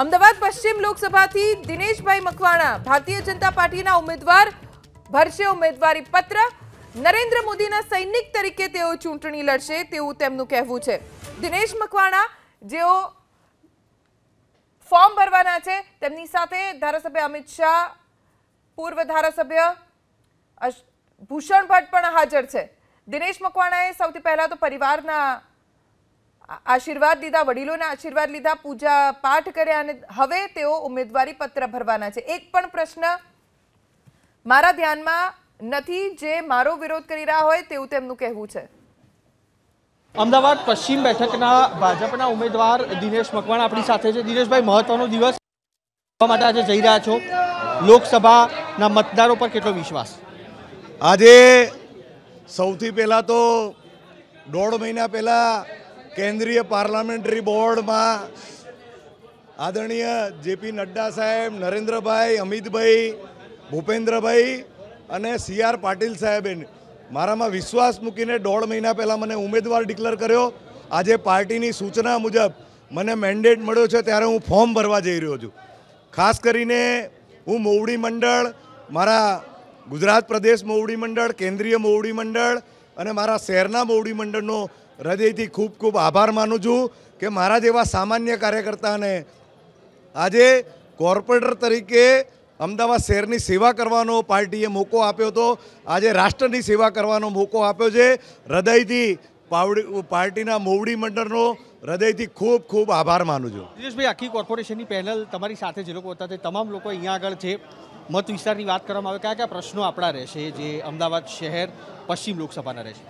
અમદાવાદ પશ્ચિમ લોકસભાથી દિનેશભાઈ મકવાણા ભારતીય જનતા પાર્ટીના ઉમેદવાર ભરશે ઉમેદવારી પત્ર નરેન્દ્ર મોદીના સૈનિક તરીકે તેઓ ચૂંટણી લડશે તેવું તેમનું કહેવું છે દિનેશ મકવાણા જેઓ ફોર્મ ભરવાના છે તેમની સાથે ધારાસભ્ય અમિત શાહ પૂર્વ ધારાસભ્ય ભૂષણ ભટ્ટ પણ હાજર છે દિનેશ મકવાણાએ સૌથી પહેલાં તો પરિવારના આશીર્વાદ લીધા વડીલોના આશીર્વાદ લીધા પૂજા પાઠ કર્યા અને હવે તેઓ ઉમેદવારી પત્ર ભરવાના છે એક પણ પ્રશ્ન મારા ધ્યાનમાં નથી જે મારો વિરોધ કરી રહ્યા હોય તેવું તેમનું કહેવું છે અમદાવાદ પશ્ચિમ બેઠકના ભાજપના ઉમેદવાર દિનેશ મકવાણા આપણી સાથે છે દિનેશભાઈ મહત્વનો દિવસ માટે આજે જઈ રહ્યા છો લોકસભાના મતદારો પર કેટલો વિશ્વાસ આજે સૌથી પહેલાં તો દોઢ મહિના પહેલાં કેન્દ્રીય પાર્લામેન્ટરી બોર્ડમાં આદરણીય જેપી નડ્ડા સાહેબ નરેન્દ્રભાઈ અમિતભાઈ ભૂપેન્દ્રભાઈ અને સી આર પાટીલ સાહેબે મારામાં વિશ્વાસ મૂકીને દોઢ મહિના પહેલાં મને ઉમેદવાર ડિક્લેર કર્યો આજે પાર્ટીની સૂચના મુજબ મને મેન્ડેટ મળ્યો છે ત્યારે હું ફોર્મ ભરવા જઈ રહ્યો છું ખાસ કરીને હું મોવડી મંડળ મારા ગુજરાત પ્રદેશ મોવડી મંડળ કેન્દ્રીય મોવડી મંડળ અને મારા શહેરના મોવડી મંડળનો હૃદયથી ખૂબ ખૂબ આભાર માનું છું કે મારા જેવા સામાન્ય કાર્યકર્તાને આજે કોર્પોરેટર તરીકે અમદાવાદ શહેરની સેવા કરવાનો પાર્ટીએ મોકો આપ્યો હતો આજે રાષ્ટ્રની સેવા કરવાનો મોકો આપ્યો છે હૃદયથી પાવડી પાર્ટીના મોવડી મંડળનો હૃદયથી ખૂબ ખૂબ આભાર માનું છું દિનેશભાઈ આખી કોર્પોરેશનની પેનલ તમારી સાથે જે લોકો હતા તે તમામ લોકો અહીંયા આગળ છે મત વિસ્તારની વાત કરવામાં આવે કયા કયા પ્રશ્નો આપણા રહેશે જે અમદાવાદ શહેર પશ્ચિમ લોકસભાના રહેશે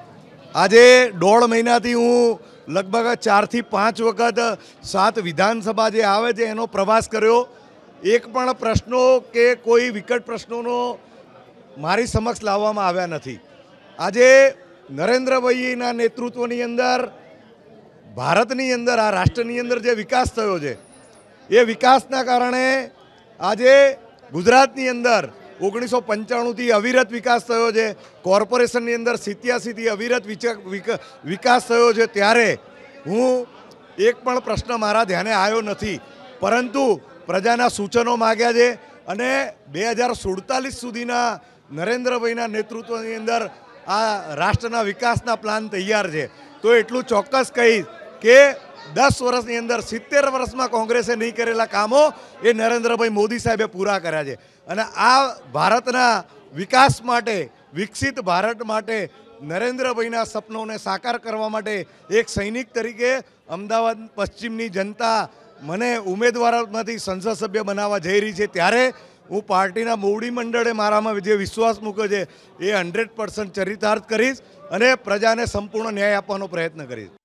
આજે દોઢ મહિનાથી હું લગભગ ચારથી પાંચ વખત સાત વિધાનસભા જે આવે છે એનો પ્રવાસ કર્યો એક પણ પ્રશ્નો કે કોઈ વિકટ પ્રશ્નોનો મારી સમક્ષ લાવવામાં આવ્યા નથી આજે નરેન્દ્રભાઈના નેતૃત્વની અંદર ભારતની અંદર આ રાષ્ટ્રની અંદર જે વિકાસ થયો છે એ વિકાસના કારણે આજે ગુજરાતની અંદર ઓગણીસો પંચાણુંથી અવિરત વિકાસ થયો છે કોર્પોરેશનની અંદર સિત્યાસીથી અવિરત વિકાસ થયો છે ત્યારે હું એક પણ પ્રશ્ન મારા ધ્યાને આવ્યો નથી પરંતુ પ્રજાના સૂચનો માગ્યા છે અને બે હજાર સુડતાલીસ સુધીના નરેન્દ્રભાઈના નેતૃત્વની અંદર આ રાષ્ટ્રના વિકાસના પ્લાન તૈયાર છે તો એટલું ચોક્કસ કહીશ કે દસ વર્ષની અંદર સિત્તેર વર્ષમાં કોંગ્રેસે નહીં કરેલા કામો એ નરેન્દ્રભાઈ મોદી સાહેબે પૂરા કર્યા છે અને આ ભારતના વિકાસ માટે વિકસિત ભારત માટે નરેન્દ્રભાઈના સપનોને સાકાર કરવા માટે એક સૈનિક તરીકે અમદાવાદ પશ્ચિમની જનતા મને ઉમેદવારમાંથી સંસદ સભ્ય બનાવવા જઈ રહી છે ત્યારે હું પાર્ટીના મોવડી મંડળે મારામાં જે વિશ્વાસ મૂક્યો છે એ હંડ્રેડ પર્સન્ટ ચરિતાર્થ કરીશ અને પ્રજાને સંપૂર્ણ ન્યાય આપવાનો પ્રયત્ન કરીશ